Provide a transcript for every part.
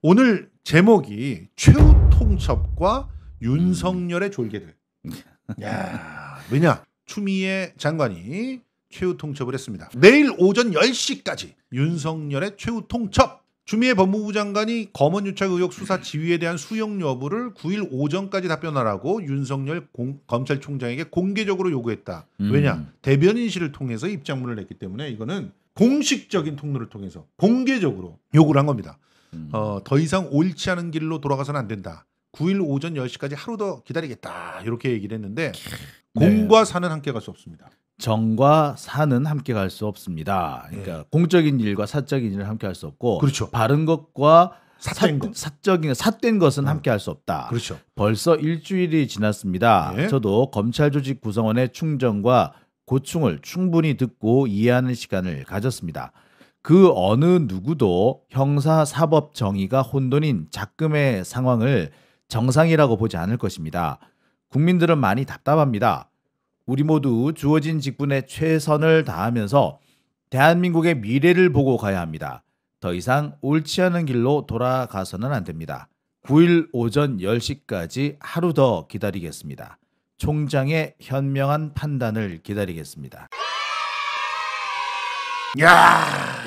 오늘 제목이 최후 통첩과 윤석열의 졸개들. 음. 야, 왜냐? 추미애 장관이 최후 통첩을 했습니다. 내일 오전 10시까지 윤석열의 최후 통첩. 추미애 법무부 장관이 검언 유착 의혹 수사 지휘에 대한 수용 여부를 9일 오전까지 답변하라고 윤석열 공, 검찰총장에게 공개적으로 요구했다. 음. 왜냐? 대변인실을 통해서 입장문을 냈기 때문에 이거는 공식적인 통로를 통해서 공개적으로 요구를 한 겁니다. 음. 어, 더 이상 옳지 않은 길로 돌아가서는 안 된다. 9일 오전 10시까지 하루 더 기다리겠다. 이렇게 얘기를 했는데 네. 공과 사는 함께 갈 수 없습니다. 정과 사는 함께 갈 수 없습니다. 그러니까 네. 공적인 일과 사적인 일을 함께 할 수 없고 그렇죠. 바른 것과 사된 것. 사적인 사된 것은 음. 함께 할 수 없다. 그렇죠. 벌써 일주일이 지났습니다. 네. 저도 검찰 조직 구성원의 충정과 고충을 충분히 듣고 이해하는 시간을 가졌습니다. 그 어느 누구도 형사 사법 정의가 혼돈인 작금의 상황을 정상이라고 보지 않을 것입니다. 국민들은 많이 답답합니다. 우리 모두 주어진 직분에 최선을 다하면서 대한민국의 미래를 보고 가야 합니다. 더 이상 옳지 않은 길로 돌아가서는 안 됩니다. 9일 오전 10시까지 하루 더 기다리겠습니다. 총장의 현명한 판단을 기다리겠습니다. 야,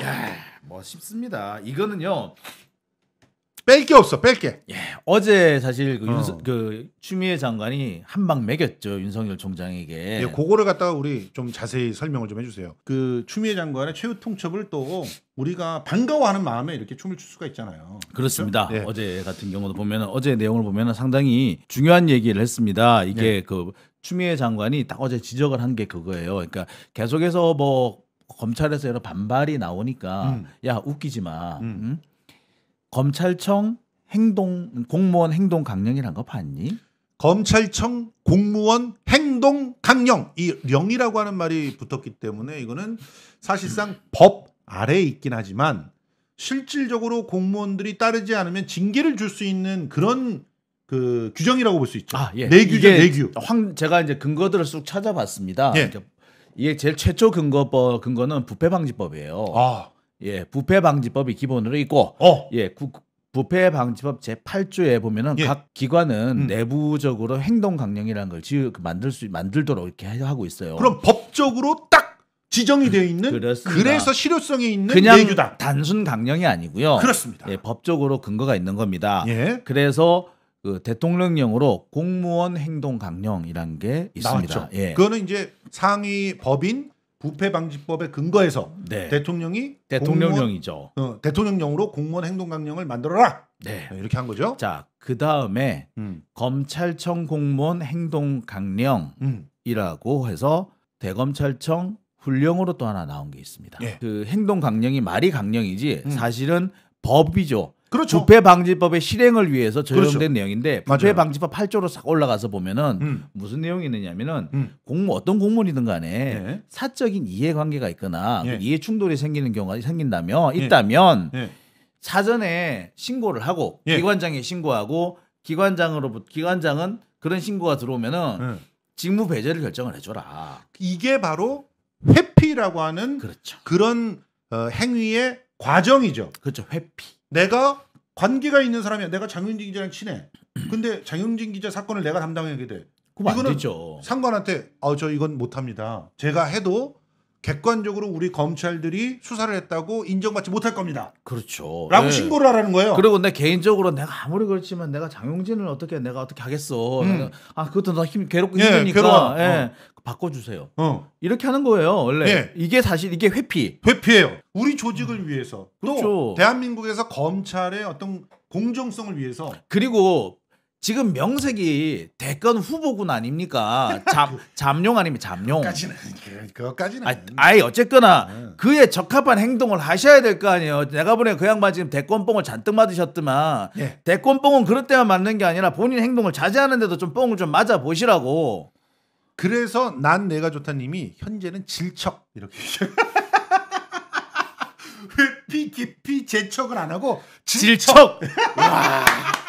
야 멋있습니다. 이거는요. 뺄 게 없어, 뺄 게. 예, 어제 사실 그, 윤서, 어. 그 추미애 장관이 한방 매겼죠 윤석열 총장에게. 예, 그거를 갖다가 우리 좀 자세히 설명을 좀 해주세요. 그 추미애 장관의 최후 통첩을 또 우리가 반가워하는 마음에 이렇게 춤을 출 수가 있잖아요. 그렇죠? 그렇습니다. 그렇죠? 네. 어제 같은 경우도 보면 음. 어제 내용을 보면 상당히 중요한 얘기를 했습니다. 이게 네. 그 추미애 장관이 딱 어제 지적을 한 게 그거예요. 그러니까 계속해서 뭐 검찰에서 여러 반발이 나오니까 음. 야 웃기지 마. 음. 응? 검찰청 행동 공무원 행동 강령이란 거 봤니? 검찰청 공무원 행동 강령 이 령이라고 하는 말이 붙었기 때문에 이거는 사실상 법 아래에 있긴 하지만 실질적으로 공무원들이 따르지 않으면 징계를 줄 수 있는 그런 그 규정이라고 볼 수 있죠. 아, 예. 내규죠, 내규. 황 제가 이제 근거들을 쑥 찾아봤습니다. 예. 그러 이게 제일 최초 근거법 근거는 부패 방지법이에요. 아. 예, 부패 방지법이 기본으로 있고 어. 예, 구, 부패 방지법 제 8조에 보면은 예. 각 기관은 음. 내부적으로 행동 강령이라는 걸 지, 그 만들 수 만들도록 이렇게 하고 있어요. 그럼 법적으로 딱 지정이 되어 있는 그렇습니다. 그래서 실효성이 있는 그냥 내규다. 단순 강령이 아니고요. 그렇습니다. 예, 법적으로 근거가 있는 겁니다. 예. 그래서 그 대통령령으로 공무원 행동 강령이란 게 있습니다. 나왔죠. 예. 그거는 이제 상위 법인 부패 방지법에 근거해서 네. 대통령이 대통령령이죠. 공무원, 어, 대통령령으로 공무원 행동 강령을 만들어라. 네. 어, 이렇게 한 거죠. 자, 그 다음에 음. 검찰청 공무원 행동 강령이라고 음. 해서 대검찰청 훈령으로 또 하나 나온 게 있습니다. 예. 그 행동 강령이 말이 강령이지 음. 사실은 법이죠. 그렇죠. 부패 방지법의 실행을 위해서 적용된 그렇죠. 내용인데 부패 맞아요. 방지법 8조로 싹 올라가서 보면은 음. 무슨 내용이 있느냐면은 음. 공무 어떤 공무원이든 간에 예. 사적인 이해관계가 있거나 그 예. 이해 충돌이 생기는 경우가 생긴다면 예. 있다면 예. 사전에 신고를 하고 예. 기관장에 신고하고 기관장으로부터 기관장은 그런 신고가 들어오면은 예. 직무 배제를 결정을 해줘라. 이게 바로 회피라고 하는 그렇죠. 그런 어, 행위의 과정이죠. 그렇죠. 회피. 내가 관계가 있는 사람이야. 내가 장윤진 기자랑 친해. 근데 장윤진 기자 사건을 내가 담당하게 돼. 그럼 이거는 상관한테 아저 이건 못합니다. 제가 해도 객관적으로 우리 검찰들이 수사를 했다고 인정받지 못할 겁니다. 그렇죠. 라고 네. 신고를 하라는 거예요. 그리고 내 개인적으로 내가 아무리 그렇지만 내가 장용진을 어떻게 내가 어떻게 하겠어. 음. 아 그것도 나 힘 괴롭고 예, 힘드니까 괴로워. 예, 어. 바꿔주세요. 어. 이렇게 하는 거예요. 원래 예. 이게 사실 이게 회피. 회피예요. 우리 조직을 음. 위해서 그렇죠. 또 대한민국에서 검찰의 어떤 공정성을 위해서 그리고 지금 명색이 대권 후보군 아닙니까? 잠 잠룡 아니면 잠룡. 그것까지는 아, 예 어쨌거나 네. 그에 적합한 행동을 하셔야 될 거 아니에요. 내가 보기그 양반 지금 대권 뽕을 잔뜩 맞으셨더만 네. 예. 대권 뽕은 그럴 때만 맞는 게 아니라 본인 행동을 자제하는데도 좀 뽕을 좀 맞아 보시라고. 그래서 난 내가 좋다님이 현재는 질척 이렇게. 피 깊이 재척을 안 하고 질척. 질척.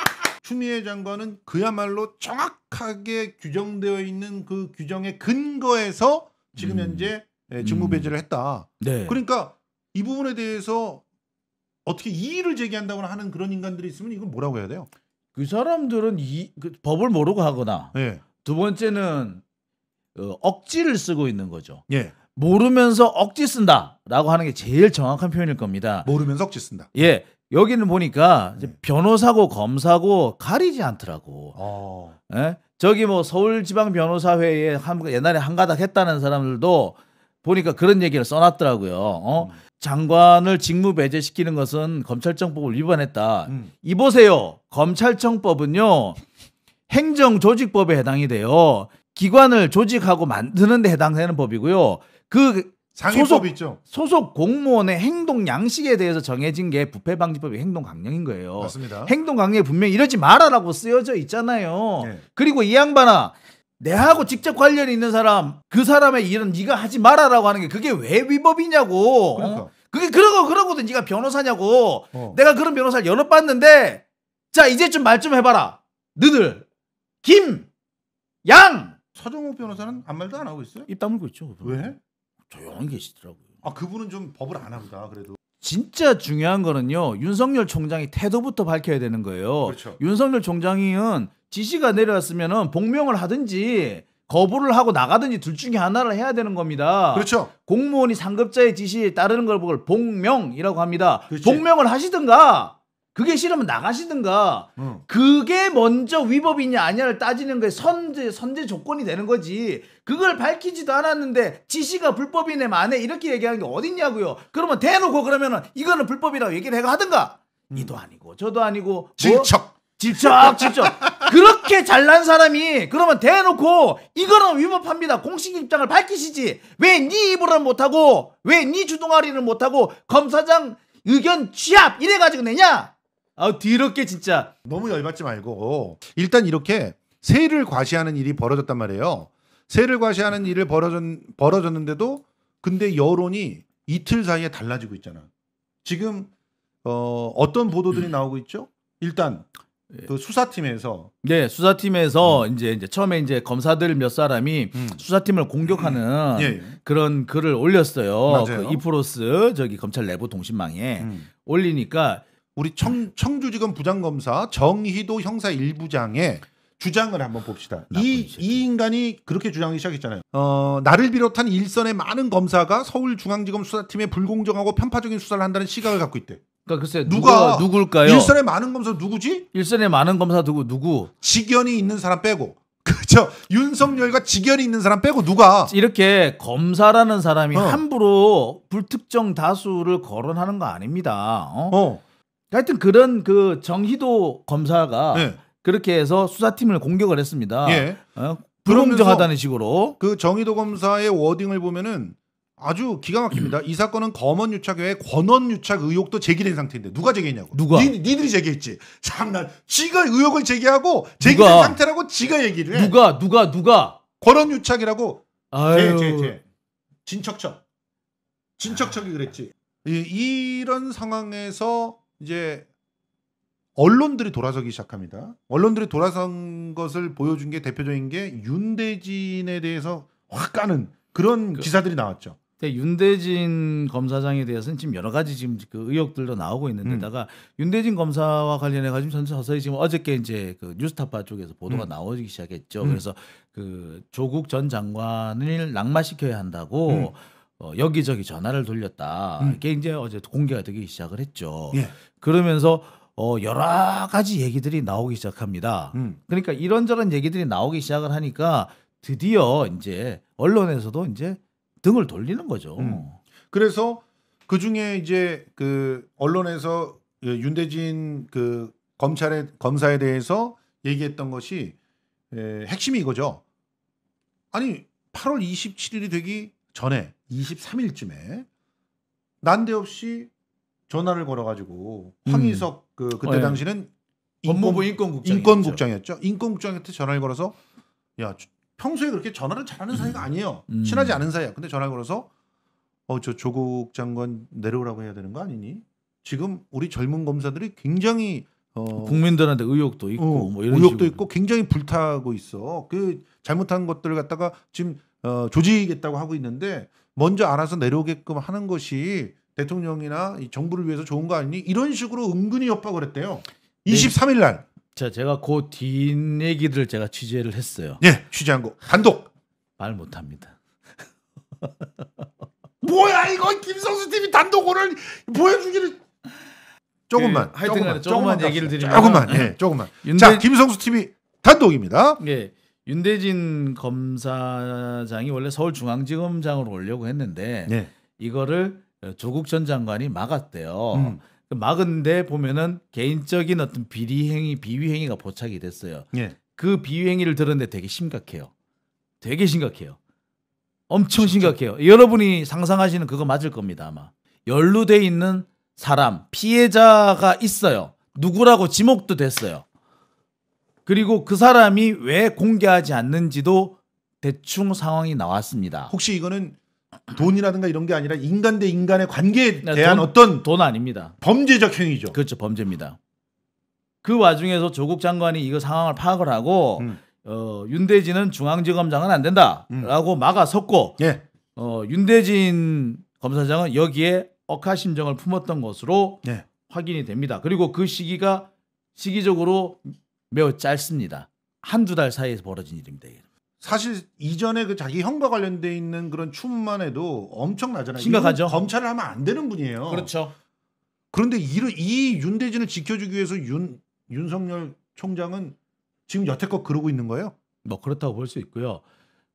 추미애 장관은 그야말로 정확하게 규정되어 있는 그 규정의 근거에서 지금 음. 현재 예, 음. 직무 배제를 했다. 네. 그러니까 이 부분에 대해서 어떻게 이의를 제기한다거나 하는 그런 인간들이 있으면 이건 뭐라고 해야 돼요? 그 사람들은 이 그, 법을 모르고 하거나 네. 두 번째는 어, 억지를 쓰고 있는 거죠. 예. 모르면서 억지 쓴다라고 하는 게 제일 정확한 표현일 겁니다. 모르면서 억지 쓴다. 예. 여기는 보니까 네. 변호사고 검사고 가리지 않더라고. 어. 예? 저기 뭐 서울지방 변호사회에 한, 옛날에 한가닥 했다는 사람들도 보니까 그런 얘기를 써놨더라고요. 어? 음. 장관을 직무 배제시키는 것은 검찰청법을 위반했다. 음. 이보세요. 검찰청법은요. 행정조직법에 해당이 돼요. 기관을 조직하고 만드는 데 해당되는 법이고요. 그 소속, 있죠. 소속 공무원의 행동 양식에 대해서 정해진 게 부패 방지법의 행동 강령인 거예요. 맞습니다. 행동 강령에 분명히 이러지 말아라고 쓰여져 있잖아요. 네. 그리고 이 양반아 내하고 직접 관련이 있는 사람 그 사람의 일은 네가 하지 말아라고 하는 게 그게 왜 위법이냐고. 그러니까. 어? 그게 그러고 그러고도 네가 변호사냐고. 어. 내가 그런 변호사를 여러 봤는데 자 이제 좀 말좀 좀 해봐라. 너들 김 양. 서정욱 변호사는 아무 말도 안 하고 있어요? 입 다물고 있죠. 왜? 조용히 계시더라고요. 아 그분은 좀 법을 안 한다 그래도. 진짜 중요한 거는요 윤석열 총장이 태도부터 밝혀야 되는 거예요. 그렇죠. 윤석열 총장이은 지시가 내려왔으면은 복명을 하든지 거부를 하고 나가든지 둘 중에 하나를 해야 되는 겁니다. 그렇죠. 공무원이 상급자의 지시에 따르는 걸 복명이라고 합니다. 그렇지. 복명을 하시든가 그게 싫으면 나가시든가 응. 그게 먼저 위법이냐 아니냐를 따지는 게 선제 선제 조건이 되는 거지 그걸 밝히지도 않았는데 지시가 불법이네 만에 이렇게 얘기하는 게 어딨냐고요 그러면 대놓고 그러면은 이거는 불법이라고 얘기를 해가 하든가 응. 음. 이도 아니고 저도 아니고 뭐 질척 뭐? 질척 질척 그렇게 잘난 사람이 그러면 대놓고 이거는 위법합니다 공식 입장을 밝히시지 왜 네 입으로 는 못하고 왜 네 주둥아리를 못하고 검사장 의견 취합 이래가지고 내냐? 아 뒤롭게 진짜. 너무 열받지 말고 일단 이렇게 세를 과시하는 일이 벌어졌단 말이에요. 세를 과시하는 일을 벌어졌, 벌어졌는데도 근데 여론이 이틀 사이에 달라지고 있잖아. 지금 어, 어떤 보도들이 음. 나오고 있죠? 일단 예. 그 수사팀에서 네 수사팀에서 음. 이제 이제 처음에 이제 검사들 몇 사람이 음. 수사팀을 공격하는 예, 예. 그런 글을 올렸어요. 맞아요. 그 이프로스 저기 검찰 내부 동신망에 음. 올리니까 우리 청, 청주지검 부장검사 정희도 형사 1부장의 주장을 한번 봅시다. 이, 이 인간이 그렇게 주장하기 시작했잖아요. 어, 나를 비롯한 일선의 많은 검사가 서울중앙지검 수사팀의 불공정하고 편파적인 수사를 한다는 시각을 갖고 있대. 그러니까 글쎄 누가, 누굴까요 일선의 많은 검사 누구지? 일선의 많은 검사 누구 누구? 직연이 있는 사람 빼고 그죠 윤석열과 직연이 있는 사람 빼고 누가 이렇게 검사라는 사람이 어. 함부로 불특정 다수를 거론하는 거 아닙니다. 어. 어. 하여튼 그런 그 정희도 검사가 네. 그렇게 해서 수사팀을 공격을 했습니다. 예. 어? 불공정하다는 식으로. 그 정희도 검사의 워딩을 보면은 아주 기가 막힙니다. 이 사건은 검언 유착의 권언 유착 의혹도 제기된 상태인데 누가 제기했냐고. 누가? 니, 니들이 제기했지. 참나. 지가 의혹을 제기하고 제기된 누가? 상태라고 지가 얘기를 해. 누가 누가 누가 권언 유착이라고. 제, 제, 제. 진척척. 진척척이 그랬지. 이, 이런 상황에서 이제 언론들이 돌아서기 시작합니다. 언론들이 돌아선 것을 보여준 게 대표적인 게 윤대진에 대해서 확 까는 그런 그, 기사들이 나왔죠. 윤대진 검사장에 대해서는 지금 여러 가지 지금 그 의혹들도 나오고 있는데다가 음. 윤대진 검사와 관련해 가지고 전 서서히 지금 어저께 이제 그 뉴스타파 쪽에서 보도가 음. 나오기 시작했죠. 음. 그래서 그 조국 전 장관을 낙마시켜야 한다고 음. 어, 여기저기 전화를 돌렸다. 음. 이게 이제 어제 공개가 되기 시작을 했죠. 예. 그러면서 어, 여러 가지 얘기들이 나오기 시작합니다. 음. 그러니까 이런저런 얘기들이 나오기 시작을 하니까 드디어 이제 언론에서도 이제 등을 돌리는 거죠. 음. 그래서 그 중에 이제 그 언론에서 그 윤대진 그 검찰의 검사에 대해서 얘기했던 것이 에, 핵심이 이거죠. 아니 8월 27일이 되기 전에 23일쯤에 난데없이 전화를 걸어가지고 음. 황희석 그 그때 어, 예. 당시는 법무부 인권국장 인권국장이었죠. 인권국장한테 전화를 걸어서 야 평소에 그렇게 전화를 잘하는 사이가 음. 아니에요. 음. 친하지 않은 사이야. 근데 전화를 걸어서 어 저 조국 장관 내려오라고 해야 되는 거 아니니? 지금 우리 젊은 검사들이 굉장히 어, 국민들한테 의혹도 있고 어, 뭐 이런 의혹도 식으로. 있고 굉장히 불타고 있어. 그 잘못한 것들을 갖다가 지금 어, 조이겠다고 하고 있는데 먼저 알아서 내려오게끔 하는 것이 대통령이나 정부를 위해서 좋은 거 아니니 이런 식으로 은근히 협박을 했대요. 23일 날. 자, 제가 그뒷얘기들 제가 취재를 했어요. 예, 취재한 거 단독. 말 못합니다. 뭐야 이거 김성수 TV 단독 오늘 보여주기를 조금만 그, 하여튼 조금만, 조금만, 얘기를 드리면 조금만 예 조금만 윤대... 자 김성수 TV 단독입니다. 예 윤대진 검사장이 원래 서울중앙지검장으로 오려고 했는데 네. 이거를 조국 전 장관이 막았대요. 음. 그 막은데 보면은 개인적인 어떤 비리 행위, 비위 행위가 포착이 됐어요. 네. 그 비위 행위를 들었는데 되게 심각해요. 되게 심각해요. 엄청 진짜? 심각해요. 여러분이 상상하시는 그거 맞을 겁니다 아마. 연루돼 있는 사람 피해자가 있어요. 누구라고 지목도 됐어요. 그리고 그 사람이 왜 공개하지 않는지도 대충 상황이 나왔습니다. 혹시 이거는 돈이라든가 이런 게 아니라 인간 대 인간의 관계에 네, 대한 돈, 어떤 돈 아닙니다. 범죄적 행위죠. 그렇죠. 범죄입니다. 그 와중에서 조국 장관이 이거 상황을 파악을 하고 음. 어, 윤대진은 중앙지검장은 안 된다라고 음. 막아섰고 예. 어, 윤대진 검사장은 여기에 억하심정을 품었던 것으로 예. 확인이 됩니다. 그리고 그 시기가 시기적으로 매우 짧습니다. 한두 달 사이에서 벌어진 일입니다. 사실 이전에 그 자기 형과 관련돼 있는 그런 춤만 해도 엄청나잖아요. 심각하죠. 검찰을 하면 안 되는 분이에요. 그렇죠. 그런데 이, 이 윤대진을 지켜주기 위해서 윤 윤석열 총장은 지금 여태껏 그러고 있는 거예요? 뭐 그렇다고 볼 수 있고요.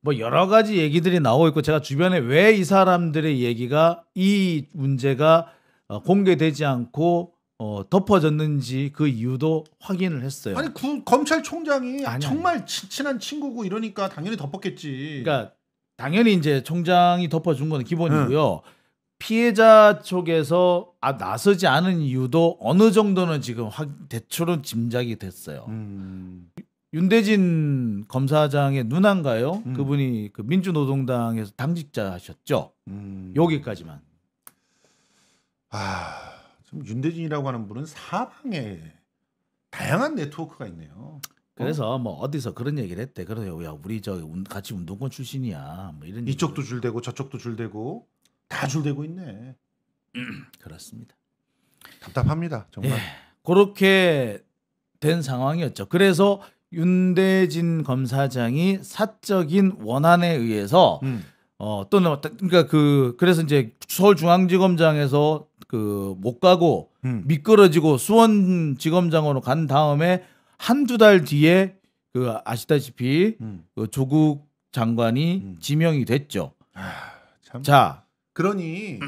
뭐 여러 가지 얘기들이 나오고 있고 제가 주변에 왜 이 사람들의 얘기가 이 문제가 어, 공개되지 않고 어, 덮어졌는지 그 이유도 확인을 했어요. 아니 구, 검찰총장이 아니, 정말 아니. 친한 친구고 이러니까 당연히 덮었겠지. 그러니까 당연히 이제 총장이 덮어준 건 기본이고요. 응. 피해자 쪽에서 아, 나서지 않은 이유도 어느 정도는 지금 확, 대출은 짐작이 됐어요. 음. 윤대진 검사장의 누난가요? 음. 그분이 그 민주노동당에서 당직자 하셨죠. 음. 여기까지만. 아. 참 윤대진이라고 하는 분은 사방에 다양한 네트워크가 있네요. 그래서 뭐 어디서 그런 얘기를 했대. 그래요. 야, 우리 저 같이 운동권 출신이야. 뭐 이런 이쪽도 얘기를. 줄대고 저쪽도 줄대고 다 줄대고 있네. 그렇습니다. 답답합니다. 정말. 예, 그렇게 된 상황이었죠. 그래서 윤대진 검사장이 사적인 원한에 의해서 음. 어 또는 뭐, 그러니까 그 그래서 이제 서울중앙지검장에서 그못 가고 음. 미끄러지고 수원지검장으로 간 다음에 한두 달 뒤에 그 아시다시피 음. 그 조국 장관이 음. 지명이 됐죠. 아, 참. 자, 그러니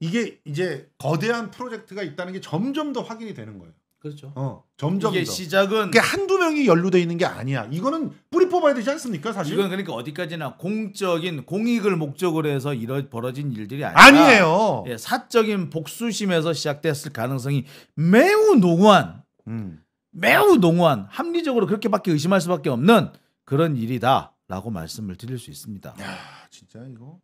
이게 이제 거대한 프로젝트가 있다는 게 점점 더 확인이 되는 거예요. 그렇죠. 어, 점점 이게 더. 시작은 그게 한두 명이 연루돼 있는 게 아니야. 이거는 뿌리 뽑아야 되지 않습니까, 사실? 이건 그러니까 어디까지나 공적인 공익을 목적으로 해서 이뤄 벌어진 일들이 아니라 아니에요. 예, 사적인 복수심에서 시작됐을 가능성이 매우 농후한, 음. 매우 농후한 합리적으로 그렇게밖에 의심할 수밖에 없는 그런 일이다라고 말씀을 드릴 수 있습니다. 야, 진짜 이거.